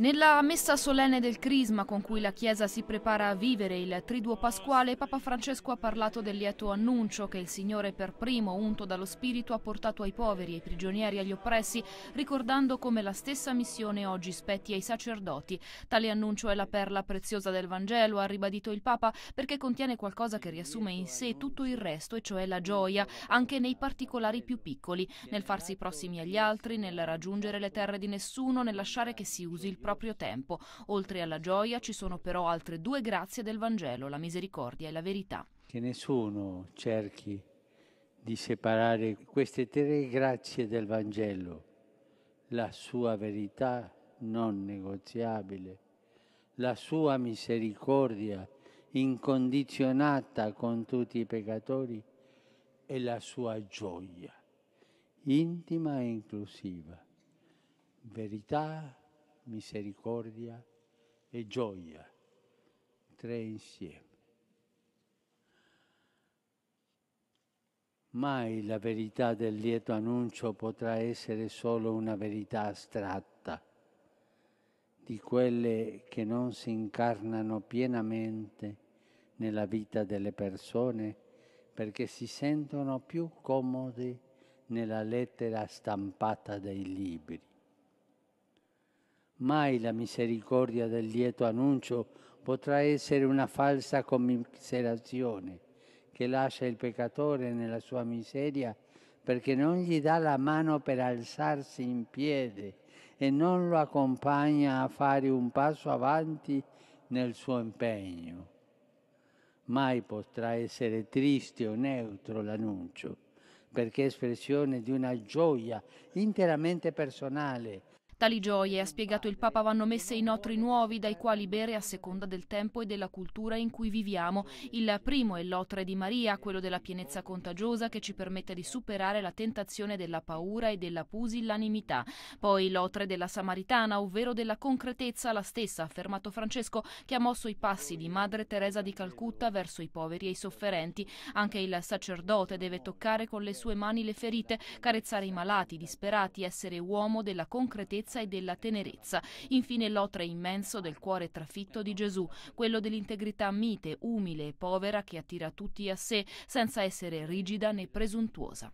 Nella messa solenne del Crisma con cui la Chiesa si prepara a vivere il Triduo Pasquale, Papa Francesco ha parlato del lieto annuncio che il Signore per primo, unto dallo Spirito, ha portato ai poveri, ai prigionieri, agli oppressi, ricordando come la stessa missione oggi spetti ai sacerdoti. Tale annuncio è la perla preziosa del Vangelo, ha ribadito il Papa, perché contiene qualcosa che riassume in sé tutto il resto, e cioè la gioia, anche nei particolari più piccoli, nel farsi prossimi agli altri, nel raggiungere le terre di nessuno, nel lasciare che si usi il proprio proprio tempo. Oltre alla gioia ci sono però altre due grazie del Vangelo, la misericordia e la verità. Che nessuno cerchi di separare queste tre grazie del Vangelo, la sua verità non negoziabile, la sua misericordia incondizionata con tutti i peccatori e la sua gioia intima e inclusiva. Verità, misericordia e gioia, tre insieme. Mai la verità del lieto annuncio potrà essere solo una verità astratta, di quelle che non si incarnano pienamente nella vita delle persone perché si sentono più comode nella lettera stampata dei libri. Mai la misericordia del lieto annuncio potrà essere una falsa commiserazione che lascia il peccatore nella sua miseria perché non gli dà la mano per alzarsi in piedi e non lo accompagna a fare un passo avanti nel suo impegno. Mai potrà essere triste o neutro l'annuncio, perché è espressione di una gioia interamente personale Tali gioie, ha spiegato il Papa, vanno messe in otri nuovi dai quali bere a seconda del tempo e della cultura in cui viviamo. Il primo è l'otre di Maria, quello della pienezza contagiosa che ci permette di superare la tentazione della paura e della pusillanimità. Poi l'otre della Samaritana, ovvero della concretezza, la stessa, ha affermato Francesco, che ha mosso i passi di Madre Teresa di Calcutta verso i poveri e i sofferenti. Anche il sacerdote deve toccare con le sue mani le ferite, carezzare i malati, i disperati, essere uomo della concretezza bellezza e della tenerezza. Infine l'otre immenso del cuore trafitto di Gesù, quello dell'integrità mite, umile e povera che attira tutti a sé senza essere rigida né presuntuosa.